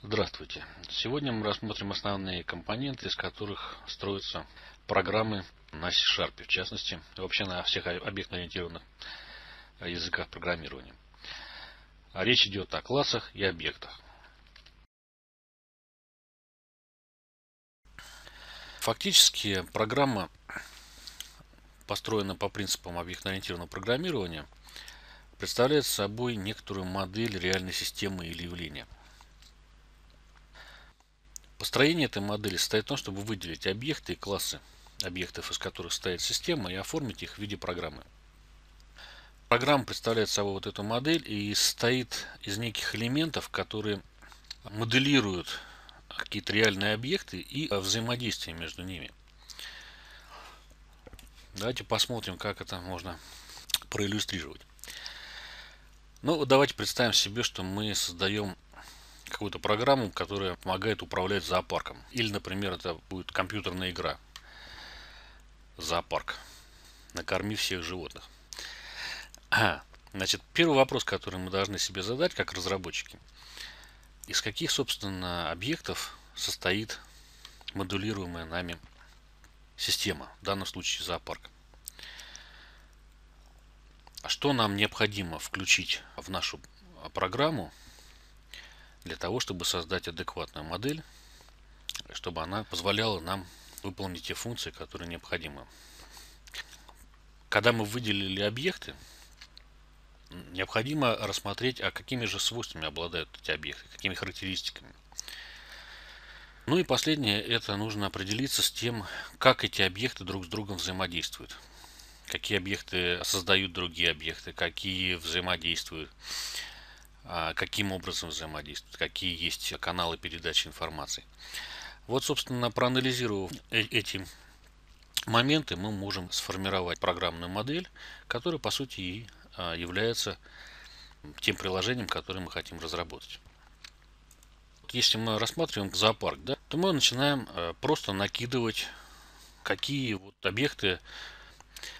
Здравствуйте! Сегодня мы рассмотрим основные компоненты, из которых строятся программы на C-Sharp, в частности, вообще на всех объектно-ориентированных э, языках программирования. А речь идет о классах и объектах. Фактически программа построена по принципам объектно-ориентированного программирования, представляет собой некоторую модель реальной системы или явления – Построение этой модели состоит в том, чтобы выделить объекты и классы объектов, из которых состоит система, и оформить их в виде программы. Программа представляет собой вот эту модель и состоит из неких элементов, которые моделируют какие-то реальные объекты и взаимодействие между ними. Давайте посмотрим, как это можно проиллюстрировать. Ну, давайте представим себе, что мы создаем какую-то программу, которая помогает управлять зоопарком. Или, например, это будет компьютерная игра. Зоопарк. Накорми всех животных. А, значит, первый вопрос, который мы должны себе задать, как разработчики, из каких, собственно, объектов состоит модулируемая нами система, в данном случае зоопарк. А что нам необходимо включить в нашу программу для того, чтобы создать адекватную модель, чтобы она позволяла нам выполнить те функции, которые необходимы. Когда мы выделили объекты, необходимо рассмотреть, а какими же свойствами обладают эти объекты, какими характеристиками. Ну и последнее, это нужно определиться с тем, как эти объекты друг с другом взаимодействуют. Какие объекты создают другие объекты, какие взаимодействуют. А, каким образом взаимодействуют, какие есть каналы передачи информации. Вот, собственно, проанализировав э, эти моменты, мы можем сформировать программную модель, которая, по сути, и а, является тем приложением, которое мы хотим разработать. Если мы рассматриваем зоопарк, да, то мы начинаем э, просто накидывать, какие вот объекты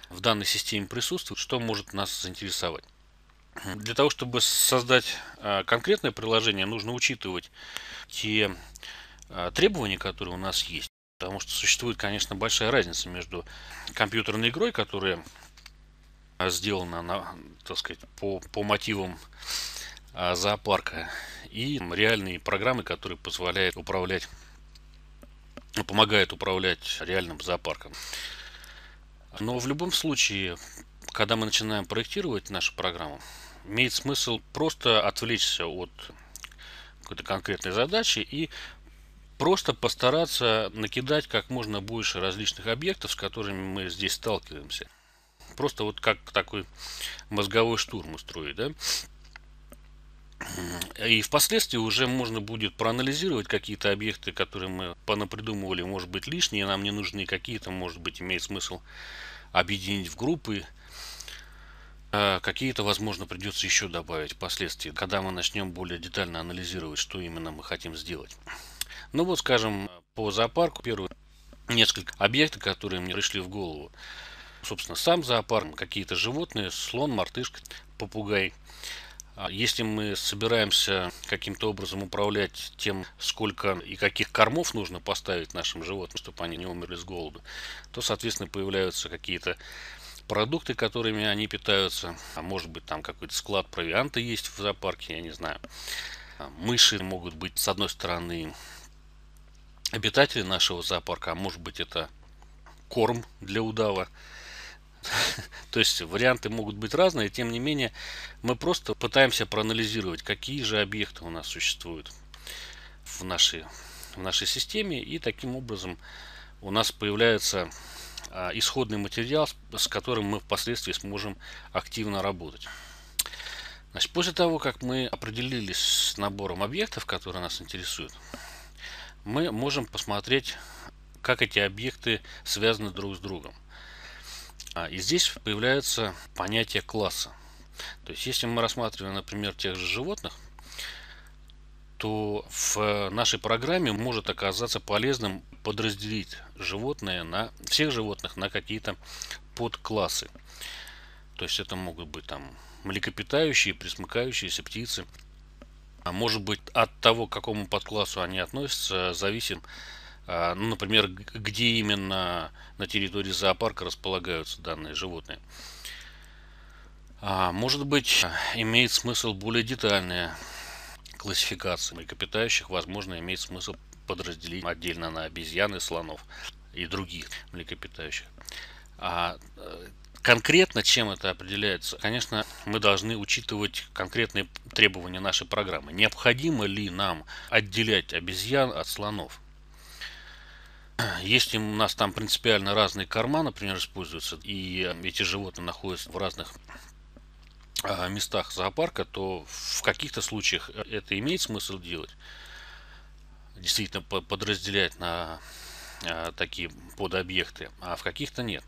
в данной системе присутствуют, что может нас заинтересовать. Для того, чтобы создать а, конкретное приложение, нужно учитывать те а, требования, которые у нас есть. Потому что существует, конечно, большая разница между компьютерной игрой, которая а, сделана, на, так сказать, по, по мотивам зоопарка, и реальные программы, которые позволяют управлять, помогают управлять реальным зоопарком. Но в любом случае, когда мы начинаем проектировать нашу программу, имеет смысл просто отвлечься от какой-то конкретной задачи и просто постараться накидать как можно больше различных объектов, с которыми мы здесь сталкиваемся. Просто вот как такой мозговой штурм устроить, да? И впоследствии уже можно будет проанализировать какие-то объекты, которые мы понапридумывали, может быть, лишние, нам не нужны какие-то, может быть, имеет смысл объединить в группы а какие-то, возможно, придется еще добавить впоследствии, когда мы начнем более детально анализировать, что именно мы хотим сделать. Ну вот, скажем, по зоопарку первые несколько объектов, которые мне пришли в голову. Собственно, сам зоопарк, какие-то животные, слон, мартышка, попугай. А если мы собираемся каким-то образом управлять тем, сколько и каких кормов нужно поставить нашим животным, чтобы они не умерли с голоду, то, соответственно, появляются какие-то продукты, которыми они питаются. А может быть там какой-то склад провианта есть в зоопарке, я не знаю. А, мыши могут быть, с одной стороны, обитатели нашего зоопарка, а может быть это корм для удава. То есть варианты могут быть разные, тем не менее мы просто пытаемся проанализировать, какие же объекты у нас существуют в нашей, в нашей системе, и таким образом у нас появляется а, исходный материал, с которым мы впоследствии сможем активно работать. Значит, после того, как мы определились с набором объектов, которые нас интересуют, мы можем посмотреть, как эти объекты связаны друг с другом. А, и здесь появляется понятие класса. То есть, если мы рассматриваем, например, тех же животных, то в э, нашей программе может оказаться полезным подразделить животные на всех животных на какие-то подклассы. То есть это могут быть там млекопитающие, присмыкающиеся птицы. А может быть от того, к какому подклассу они относятся, зависит, а, ну, например, где именно на территории зоопарка располагаются данные животные. А может быть, имеет смысл более детальное классификации млекопитающих, возможно, имеет смысл подразделить отдельно на обезьян и слонов и других млекопитающих. А э, конкретно чем это определяется? Конечно, мы должны учитывать конкретные требования нашей программы. Необходимо ли нам отделять обезьян от слонов? Если у нас там принципиально разные карманы, например, используются, и э, эти животные находятся в разных местах зоопарка, то в каких-то случаях это имеет смысл делать. Действительно подразделять на э, такие подобъекты, а в каких-то нет.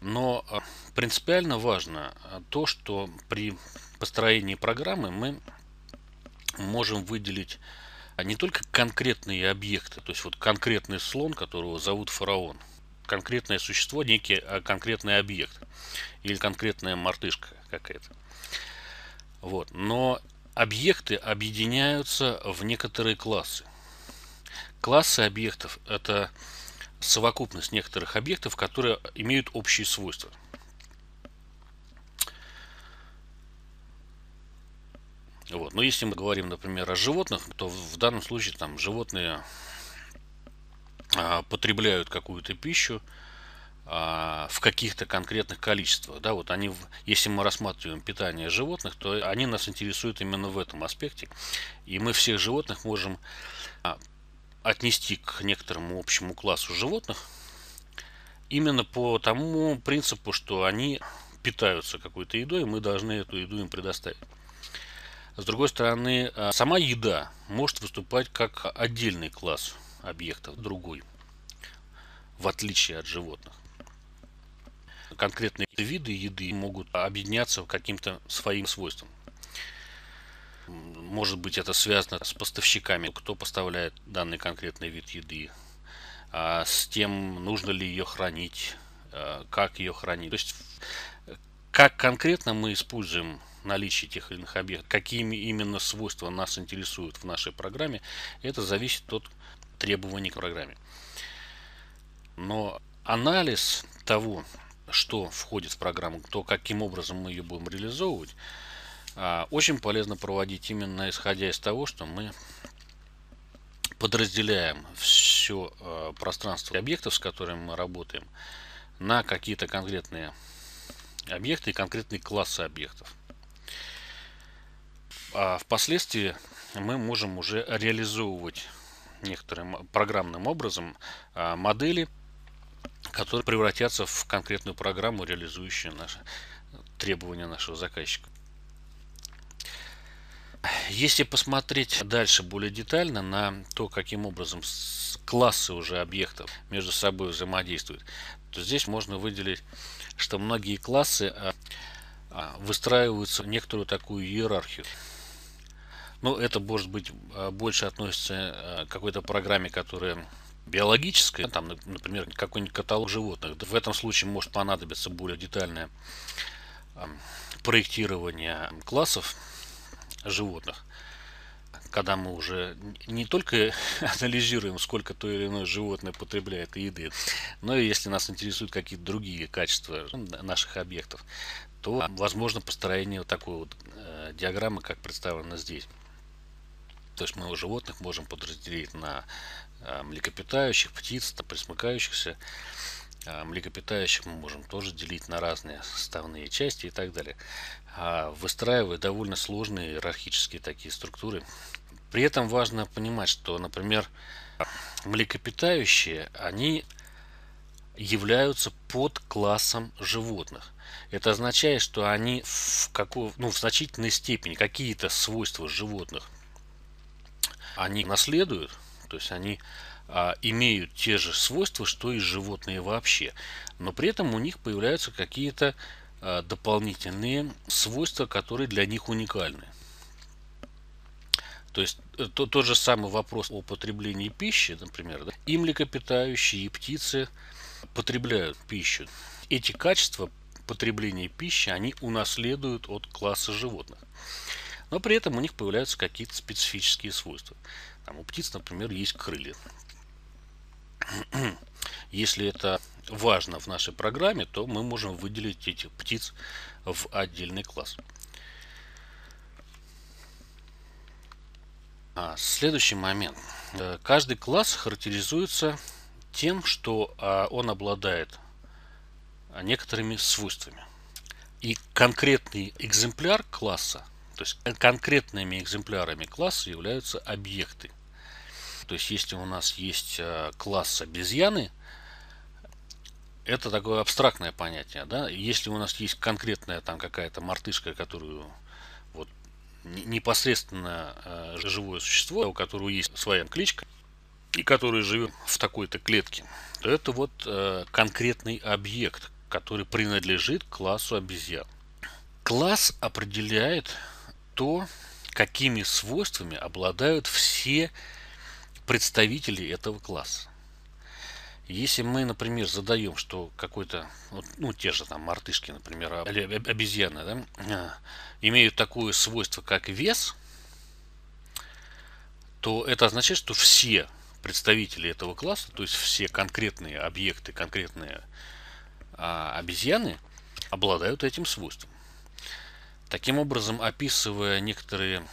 Но э, принципиально важно э, то, что при построении программы мы можем выделить не только конкретные объекты, то есть вот конкретный слон, которого зовут фараон – конкретное существо, некий э, конкретный объект или конкретная мартышка какая-то. Вот. Но объекты объединяются в некоторые классы. Классы объектов – это совокупность некоторых объектов, которые имеют общие свойства. Вот. Но если мы говорим, например, о животных, то в данном случае там животные а, потребляют какую-то пищу а, в каких-то конкретных количествах. Да, вот они, если мы рассматриваем питание животных, то они нас интересуют именно в этом аспекте. И мы всех животных можем а, отнести к некоторому общему классу животных именно по тому принципу, что они питаются какой-то едой, и мы должны эту еду им предоставить. С другой стороны, сама еда может выступать как отдельный класс – объектов другой, в отличие от животных. Конкретные виды еды могут объединяться каким-то своим свойством. Может быть это связано с поставщиками, кто поставляет данный конкретный вид еды, а с тем, нужно ли ее хранить, а как ее хранить. То есть как конкретно мы используем наличие тех или иных объектов, какими именно свойства нас интересуют в нашей программе, это зависит от требований к программе. Но анализ того, что входит в программу, то каким образом мы ее будем реализовывать, а, очень полезно проводить именно исходя из того, что мы подразделяем все а, пространство объектов, с которыми мы работаем, на какие-то конкретные объекты и конкретные классы объектов. А впоследствии мы можем уже реализовывать некоторым программным образом а, модели, которые превратятся в конкретную программу, реализующую наши требования нашего заказчика. Если посмотреть дальше более детально на то, каким образом классы уже объектов между собой взаимодействуют, то здесь можно выделить, что многие классы а, а, выстраиваются в некоторую такую иерархию. Ну, это может быть а, больше относится а, к какой-то программе, которая биологическая, там, например, какой-нибудь каталог животных. В этом случае может понадобиться более детальное проектирование классов животных, когда мы уже не только анализируем, сколько то или иное животное потребляет еды, но и если нас интересуют какие-то другие качества наших объектов, то возможно построение вот такой вот э, диаграммы, как представлено здесь. То есть мы у животных можем подразделить на э, млекопитающих, птиц, то пресмыкающихся. Э, млекопитающих мы можем тоже делить на разные составные части и так далее. А выстраивая довольно сложные иерархические такие структуры. При этом важно понимать, что, например, млекопитающие, они являются подклассом животных. Это означает, что они в, какой, ну, в значительной степени какие-то свойства животных они наследуют, то есть они а, имеют те же свойства, что и животные вообще, но при этом у них появляются какие-то а, дополнительные свойства, которые для них уникальны. То есть э, то, тот же самый вопрос о потреблении пищи, например, да, и млекопитающие, и птицы потребляют пищу. Эти качества потребления пищи, они унаследуют от класса животных но при этом у них появляются какие-то специфические свойства. Там у птиц, например, есть крылья. Если это важно в нашей программе, то мы можем выделить этих птиц в отдельный класс. А, следующий момент. Э, каждый класс характеризуется тем, что а, он обладает некоторыми свойствами. И конкретный экземпляр класса то есть э, конкретными экземплярами класса являются объекты. То есть если у нас есть э, класс обезьяны, это такое абстрактное понятие. Да? Если у нас есть конкретная там какая-то мартышка, которую вот, непосредственно э, живое существо, у которого есть своя кличка, и которая живет в такой-то клетке, то это вот э, конкретный объект, который принадлежит классу обезьян. Класс определяет то, какими свойствами обладают все представители этого класса. Если мы, например, задаем, что какой-то, ну, те же там мартышки, например, а, обезьяны, да, а, имеют такое свойство, как вес, то это означает, что все представители этого класса, то есть все конкретные объекты, конкретные а, обезьяны, обладают этим свойством. Таким образом, описывая некоторые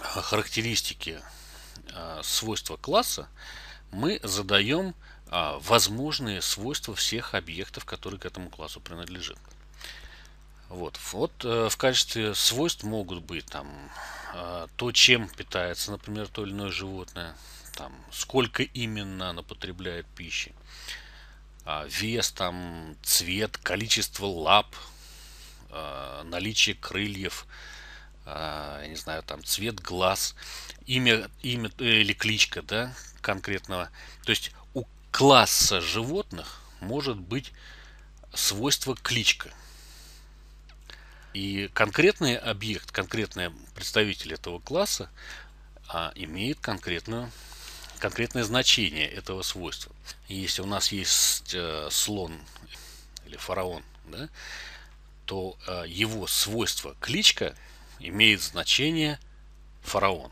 а, характеристики а, свойства класса, мы задаем а, возможные свойства всех объектов, которые к этому классу принадлежат. Вот, вот э, в качестве свойств могут быть там то, чем питается, например, то или иное животное, там, сколько именно оно потребляет пищи, вес, там, цвет, количество лап, Э, наличие крыльев, э, я не знаю, там цвет глаз, имя, имя э, или кличка, да, конкретного. То есть у класса животных может быть свойство кличка. И конкретный объект, конкретный представитель этого класса а, имеет конкретную, конкретное значение этого свойства. Если у нас есть э, слон или фараон, да, то э, его свойство кличка имеет значение фараон.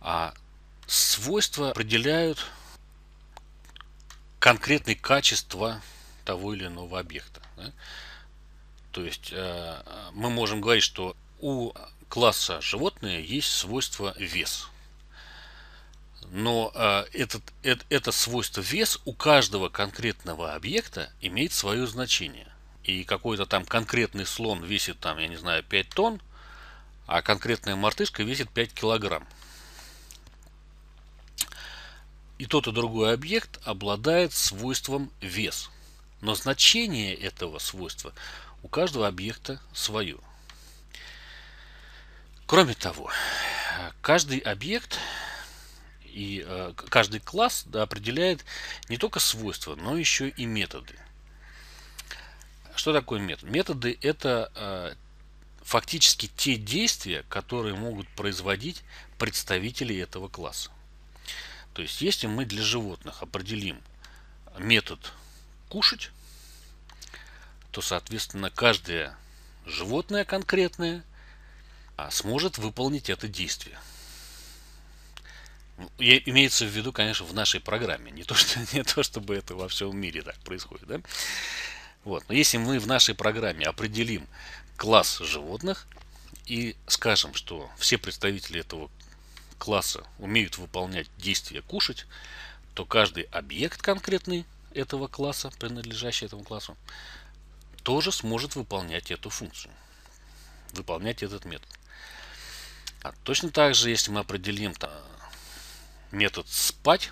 А свойства определяют конкретные качества того или иного объекта. Да? То есть э, мы можем говорить, что у класса животные есть свойство вес но э, этот, э, это свойство вес у каждого конкретного объекта имеет свое значение. И какой-то там конкретный слон весит там, я не знаю, 5 тонн, а конкретная мартышка весит 5 килограмм. И тот и другой объект обладает свойством вес. Но значение этого свойства у каждого объекта свое. Кроме того, каждый объект и э, каждый класс определяет не только свойства, но еще и методы. Что такое метод? Методы это э, фактически те действия, которые могут производить представители этого класса. То есть, если мы для животных определим метод кушать, то, соответственно, каждое животное конкретное а, сможет выполнить это действие имеется в виду, конечно, в нашей программе. Не то, что, не то, чтобы это во всем мире так происходит. Да? Вот. Но если мы в нашей программе определим класс животных и скажем, что все представители этого класса умеют выполнять действия кушать, то каждый объект конкретный этого класса, принадлежащий этому классу, тоже сможет выполнять эту функцию, выполнять этот метод. А точно так же, если мы определим там, метод спать,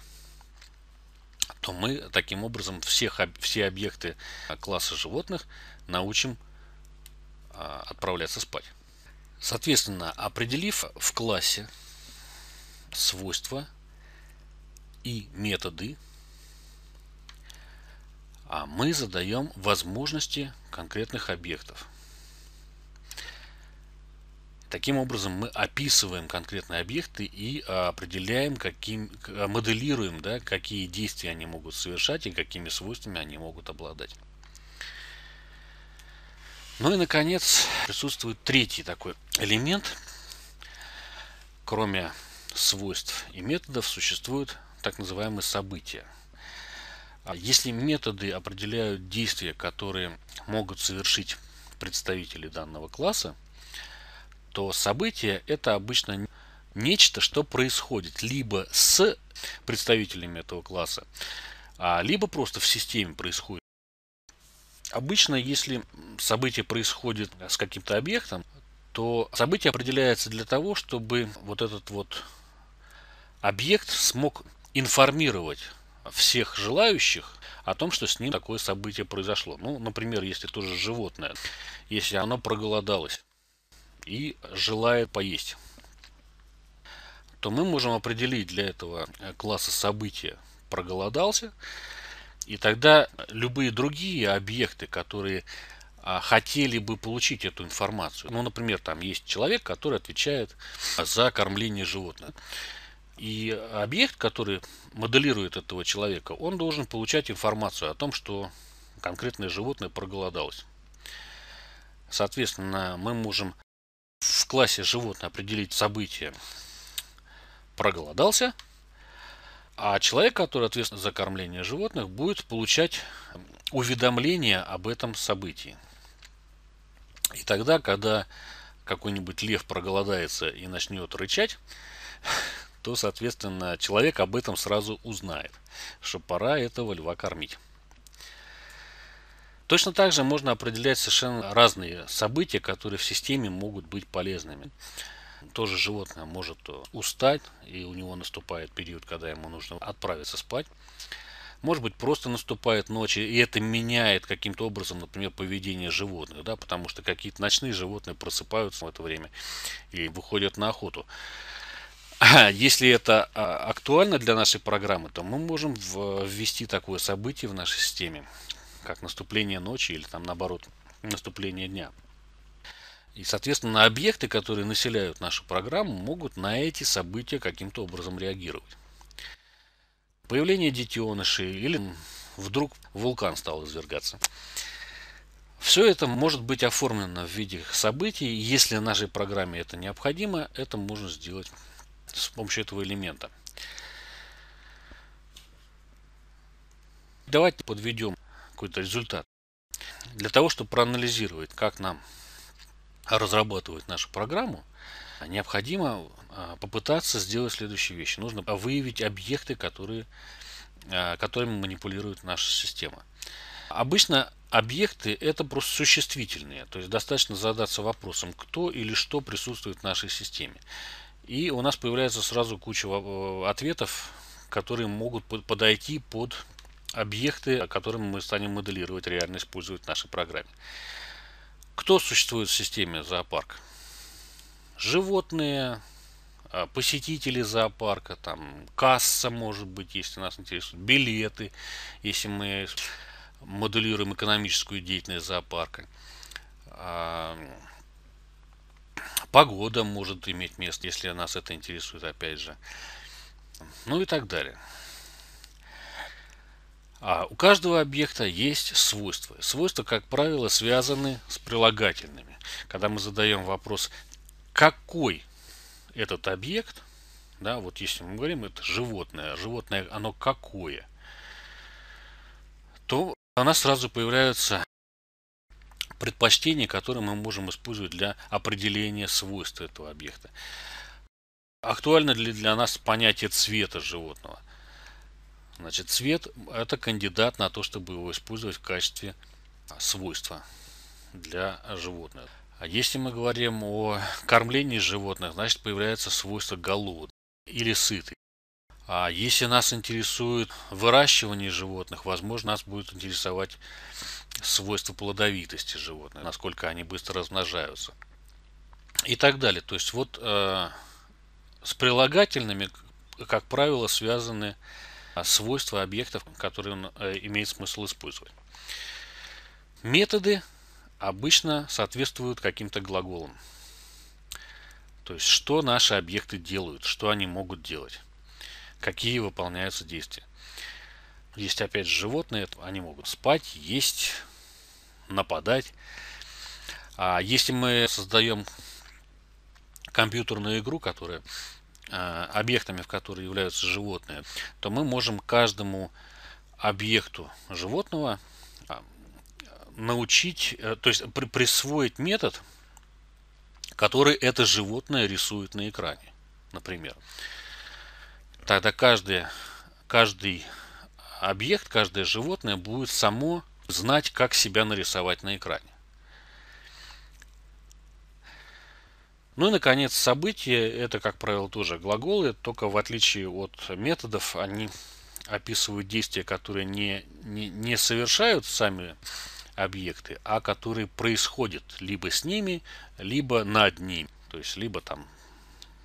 то мы таким образом всех, все объекты а, класса животных научим а, отправляться спать. Соответственно, определив в классе свойства и методы, а, мы задаем возможности конкретных объектов – Таким образом, мы описываем конкретные объекты и а, определяем, каким, а, моделируем, да, какие действия они могут совершать и какими свойствами они могут обладать. Ну и, наконец, присутствует третий такой элемент. Кроме свойств и методов существуют так называемые события. А если методы определяют действия, которые могут совершить представители данного класса, то событие это обычно нечто, что происходит либо с представителями этого класса, а, либо просто в системе происходит. Обычно, если событие происходит с каким-то объектом, то событие определяется для того, чтобы вот этот вот объект смог информировать всех желающих о том, что с ним такое событие произошло. Ну, например, если тоже животное, если оно проголодалось, и желает поесть, то мы можем определить для этого э, класса события проголодался, и тогда любые другие объекты, которые а, хотели бы получить эту информацию. Ну, например, там есть человек, который отвечает за кормление животных. И объект, который моделирует этого человека, он должен получать информацию о том, что конкретное животное проголодалось. Соответственно, мы можем в классе животное определить событие проголодался, а человек, который ответственен за кормление животных, будет получать уведомление об этом событии. И тогда, когда какой-нибудь лев проголодается и начнет рычать, то, соответственно, человек об этом сразу узнает, что пора этого льва кормить. Точно так же можно определять совершенно разные события, которые в системе могут быть полезными. Тоже животное может э, устать, и у него наступает период, когда ему нужно отправиться спать. Может быть, просто наступает ночь, и это меняет каким-то образом, например, поведение животных, да, потому что какие-то ночные животные просыпаются в это время и выходят на охоту. Если это а, актуально для нашей программы, то мы можем ввести такое событие в нашей системе как наступление ночи или там наоборот наступление дня. И, соответственно, объекты, которые населяют нашу программу, могут на эти события каким-то образом реагировать. Появление детенышей или вдруг вулкан стал извергаться. Все это может быть оформлено в виде событий. Если нашей программе это необходимо, это можно сделать с помощью этого элемента. Давайте подведем какой-то результат. Для того, чтобы проанализировать, как нам разрабатывать нашу программу, необходимо а, попытаться сделать следующие вещи. Нужно выявить объекты, которые, а, которыми манипулирует наша система. Обычно объекты это просто существительные, то есть достаточно задаться вопросом, кто или что присутствует в нашей системе. И у нас появляется сразу куча а, ответов, которые могут подойти под объекты, которым мы станем моделировать, реально использовать в нашей программе. Кто существует в системе зоопарка? Животные, а, посетители зоопарка, там касса, может быть, если нас интересуют билеты, если мы моделируем экономическую деятельность зоопарка. А, погода может иметь место, если нас это интересует, опять же. Ну и так далее. А у каждого объекта есть свойства. Свойства, как правило, связаны с прилагательными. Когда мы задаем вопрос, какой этот объект, да, вот если мы говорим, это животное, а животное, оно какое, то у нас сразу появляются предпочтения, которые мы можем использовать для определения свойств этого объекта. Актуально ли для нас понятие цвета животного? Значит, цвет – это кандидат на то, чтобы его использовать в качестве свойства для животных. А если мы говорим о кормлении животных, значит появляется свойство голод или сытый. А если нас интересует выращивание животных, возможно, нас будет интересовать свойства плодовитости животных, насколько они быстро размножаются и так далее. То есть вот э, с прилагательными, как правило, связаны а, свойства объектов, которые он, э, имеет смысл использовать. Методы обычно соответствуют каким-то глаголам. То есть, что наши объекты делают, что они могут делать, какие выполняются действия. Есть опять же животные, они могут спать, есть, нападать. А если мы создаем компьютерную игру, которая а, объектами, в которые являются животные, то мы можем каждому объекту животного а, научить, э, то есть присвоить метод, который это животное рисует на экране, например. Тогда каждый, каждый объект, каждое животное будет само знать, как себя нарисовать на экране. Ну и, наконец, события – это, как правило, тоже глаголы, только в отличие от методов они описывают действия, которые не, не, не совершают сами объекты, а которые происходят либо с ними, либо над ними. То есть, либо там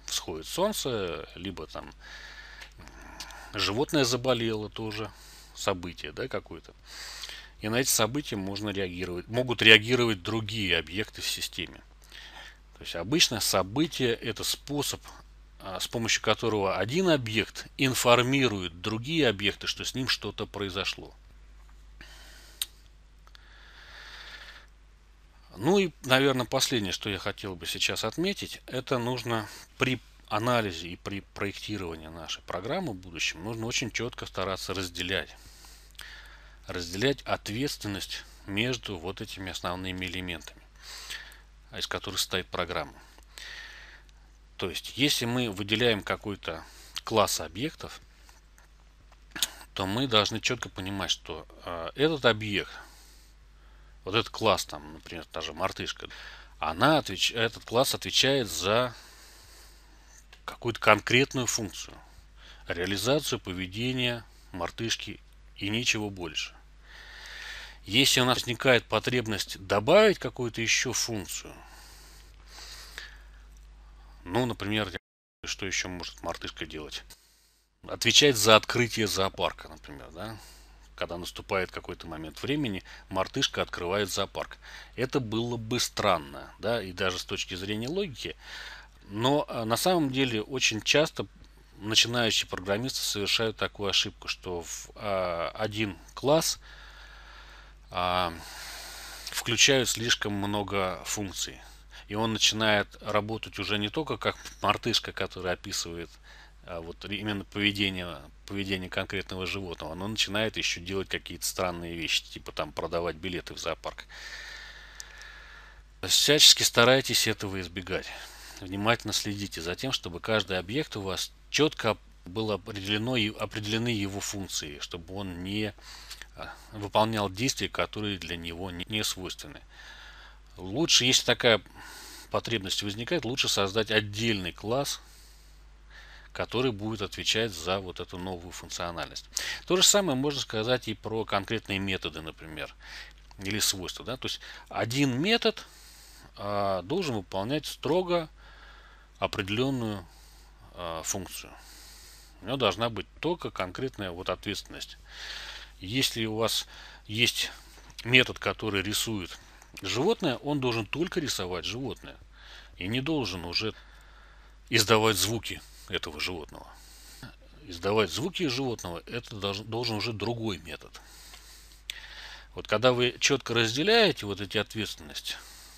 всходит солнце, либо там животное заболело тоже, событие да, какое-то. И на эти события можно реагировать, могут реагировать другие объекты в системе. То есть обычно событие – это способ, а, с помощью которого один объект информирует другие объекты, что с ним что-то произошло. Ну и, наверное, последнее, что я хотел бы сейчас отметить, это нужно при анализе и при проектировании нашей программы в будущем нужно очень четко стараться разделять. Разделять ответственность между вот этими основными элементами. А из которых состоит программа. То есть, если мы выделяем какой-то класс объектов, то мы должны четко понимать, что э, этот объект, вот этот класс, там, например, та же мартышка, она отвеч... этот класс отвечает за какую-то конкретную функцию, реализацию поведения мартышки и ничего больше. Если у нас возникает потребность добавить какую-то еще функцию, ну, например, что еще может мартышка делать? Отвечать за открытие зоопарка, например, да? Когда наступает какой-то момент времени, мартышка открывает зоопарк. Это было бы странно, да, и даже с точки зрения логики. Но э, на самом деле очень часто начинающие программисты совершают такую ошибку, что в э, один класс – а, включают слишком много функций. И он начинает работать уже не только как мартышка, которая описывает а, вот именно поведение, поведение конкретного животного, но начинает еще делать какие-то странные вещи, типа там продавать билеты в зоопарк. Всячески старайтесь этого избегать. Внимательно следите за тем, чтобы каждый объект у вас четко было определено и определены его функции, чтобы он не а, выполнял действия, которые для него не свойственны. Лучше, если такая потребность возникает, лучше создать отдельный класс, который будет отвечать за вот эту новую функциональность. То же самое можно сказать и про конкретные методы, например, или свойства. Да? То есть один метод а, должен выполнять строго определенную а, функцию. У него должна быть только конкретная вот ответственность. Если у вас есть метод, который рисует животное, он должен только рисовать животное. И не должен уже издавать звуки этого животного. Издавать звуки животного – это должен, должен уже другой метод. Вот когда вы четко разделяете вот эти ответственности,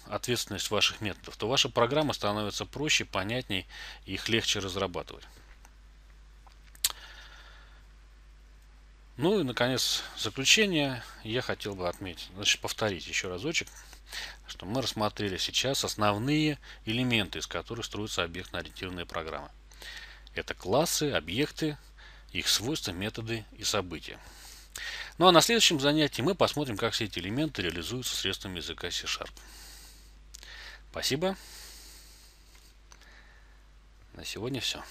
ответственность ваших методов, то ваша программа становится проще, понятней и их легче разрабатывать. Ну и, наконец, заключение я хотел бы отметить, значит, повторить еще разочек, что мы рассмотрели сейчас основные элементы, из которых строится объектно-ориентированные программы. Это классы, объекты, их свойства, методы и события. Ну а на следующем занятии мы посмотрим, как все эти элементы реализуются средствами языка C-Sharp. Спасибо. На сегодня все.